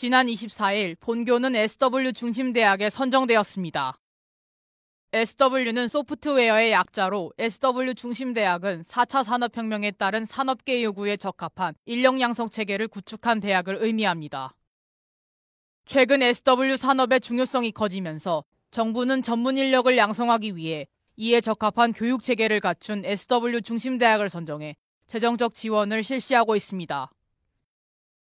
지난 24일 본교는 SW 중심대학에 선정되었습니다. SW는 소프트웨어의 약자로 SW 중심대학은 4차 산업혁명에 따른 산업계 요구에 적합한 인력 양성 체계를 구축한 대학을 의미합니다. 최근 SW 산업의 중요성이 커지면서 정부는 전문 인력을 양성하기 위해 이에 적합한 교육 체계를 갖춘 SW 중심대학을 선정해 재정적 지원을 실시하고 있습니다.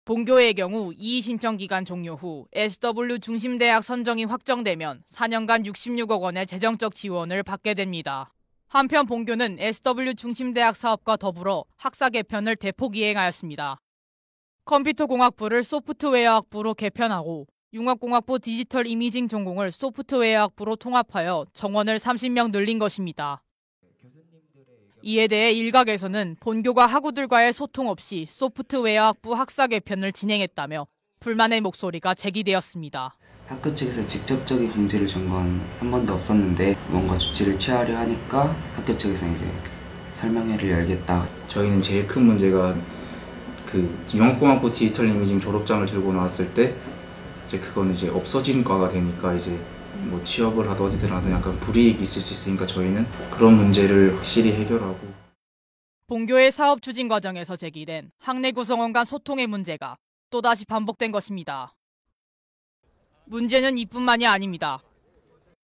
본교의 경우 이의 신청 기간 종료 후 SW 중심대학 선정이 확정되면 4년간 66억 원의 재정적 지원을 받게 됩니다. 한편 본교는 SW 중심대학 사업과 더불어 학사 개편을 대폭 이행하였습니다. 컴퓨터공학부를 소프트웨어학부로 개편하고 융합공학부 디지털 이미징 전공을 소프트웨어학부로 통합하여 정원을 30명 늘린 것입니다. 이에 대해 일각에서는 본교가 학우들과의 소통 없이 소프트웨어 학부 학사 개편을 진행했다며 불만의 목소리가 제기되었습니다. 학교 측에서 직접적인 강제를 준 건 한 번도 없었는데 뭔가 조치를 취하려 하니까 학교 측에서 이제 설명회를 열겠다. 저희는 제일 큰 문제가 그 영어공학부 디지털 이미징 졸업장을 들고 나왔을 때 이제 그건 이제 없어진 과가 되니까 이제 뭐 취업을 하든 어디든 약간 불이익이 있을 수 있으니까 저희는 그런 문제를 확실히 해결하고 본교의 사업 추진 과정에서 제기된 학내 구성원 간 소통의 문제가 또다시 반복된 것입니다. 문제는 이뿐만이 아닙니다.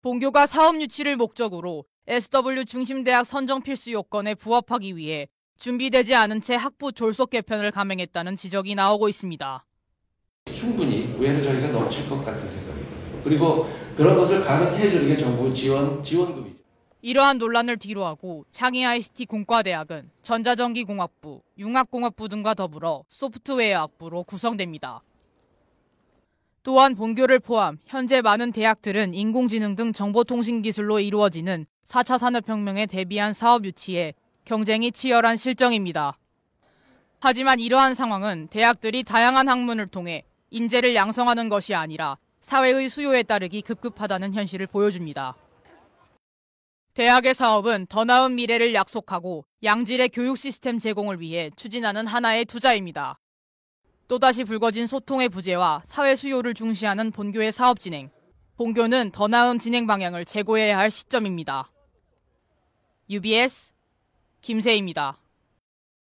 본교가 사업 유치를 목적으로 SW 중심대학 선정 필수 요건에 부합하기 위해 준비되지 않은 채 학부 졸속 개편을 감행했다는 지적이 나오고 있습니다. 충분히 외래적에서 넘칠 것 같은 생각입니다. 그리고 그런 것을 가능 해주는 게 정부 지원, 지원금이죠. 이러한 논란을 뒤로하고 창의 ICT 공과대학은 전자전기공학부, 융합공학부 등과 더불어 소프트웨어학부로 구성됩니다. 또한 본교를 포함 현재 많은 대학들은 인공지능 등 정보통신 기술로 이루어지는 4차 산업혁명에 대비한 사업 유치에 경쟁이 치열한 실정입니다. 하지만 이러한 상황은 대학들이 다양한 학문을 통해 인재를 양성하는 것이 아니라 사회의 수요에 따르기 급급하다는 현실을 보여줍니다. 대학의 사업은 더 나은 미래를 약속하고 양질의 교육 시스템 제공을 위해 추진하는 하나의 투자입니다. 또다시 불거진 소통의 부재와 사회 수요를 중시하는 본교의 사업 진행, 본교는 더 나은 진행 방향을 제고해야 할 시점입니다. UBS 김세입니다. 희